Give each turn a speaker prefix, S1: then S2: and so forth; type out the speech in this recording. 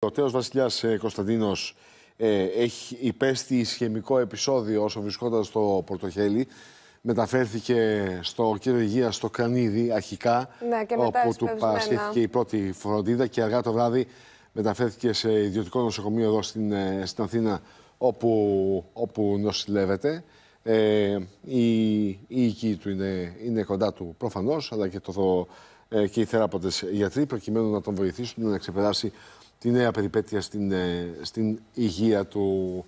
S1: Ο τέος βασιλιάς ε, Κωνσταντίνος ε, έχει υπέστη ισχυμικό επεισόδιο όσο βρισκόταν στο Πορτοχέλη Μεταφέρθηκε στο κύριο Υγείας στο Κανίδι αρχικά, ναι, και όπου του παρασχέθηκε η πρώτη φροντίδα και αργά το βράδυ μεταφέρθηκε σε ιδιωτικό νοσοκομείο εδώ στην, ε, στην Αθήνα όπου, όπου νοσηλεύεται. Ε, η, η του είναι, είναι κοντά του προφανώς, αλλά και, το, ε, και οι θεράποντες γιατροί, προκειμένου να τον βοηθήσουν να ξεπεράσει τη νέα περιπέτεια στην, ε, στην υγεία του.